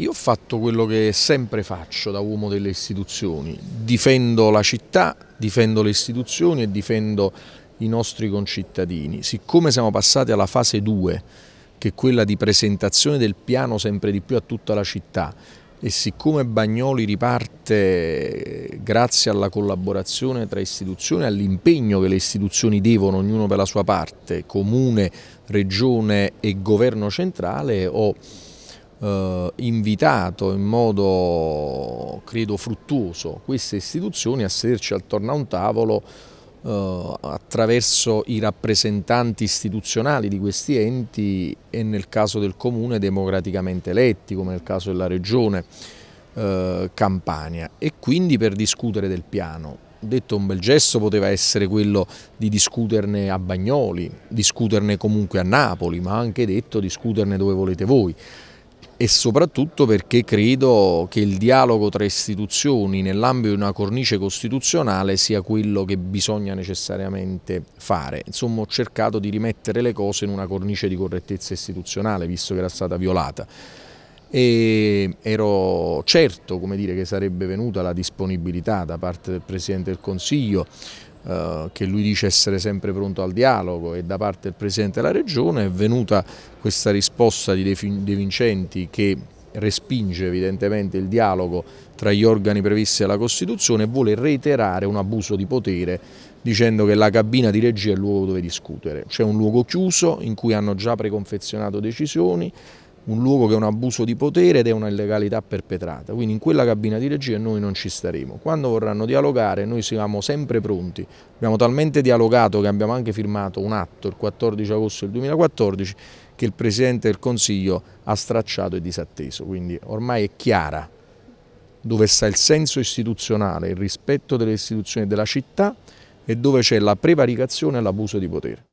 Io ho fatto quello che sempre faccio da uomo delle istituzioni, difendo la città, difendo le istituzioni e difendo i nostri concittadini. Siccome siamo passati alla fase 2, che è quella di presentazione del piano sempre di più a tutta la città, e siccome Bagnoli riparte eh, grazie alla collaborazione tra istituzioni, e all'impegno che le istituzioni devono, ognuno per la sua parte, comune, regione e governo centrale, ho eh, invitato in modo credo fruttuoso queste istituzioni a sederci attorno a un tavolo eh, attraverso i rappresentanti istituzionali di questi enti e nel caso del comune democraticamente eletti come nel caso della regione eh, Campania e quindi per discutere del piano detto un bel gesto poteva essere quello di discuterne a Bagnoli, discuterne comunque a Napoli, ma anche detto discuterne dove volete voi e soprattutto perché credo che il dialogo tra istituzioni nell'ambito di una cornice costituzionale sia quello che bisogna necessariamente fare. Insomma ho cercato di rimettere le cose in una cornice di correttezza istituzionale visto che era stata violata e ero certo dire, che sarebbe venuta la disponibilità da parte del Presidente del Consiglio eh, che lui dice essere sempre pronto al dialogo e da parte del Presidente della Regione è venuta questa risposta di De Vincenti che respinge evidentemente il dialogo tra gli organi previsti dalla Costituzione e vuole reiterare un abuso di potere dicendo che la cabina di regia è il luogo dove discutere, c'è un luogo chiuso in cui hanno già preconfezionato decisioni, un luogo che è un abuso di potere ed è una illegalità perpetrata, quindi in quella cabina di regia noi non ci staremo. Quando vorranno dialogare noi siamo sempre pronti, abbiamo talmente dialogato che abbiamo anche firmato un atto il 14 agosto del 2014 che il Presidente del Consiglio ha stracciato e disatteso, quindi ormai è chiara dove sta il senso istituzionale, il rispetto delle istituzioni della città e dove c'è la prevaricazione e l'abuso di potere.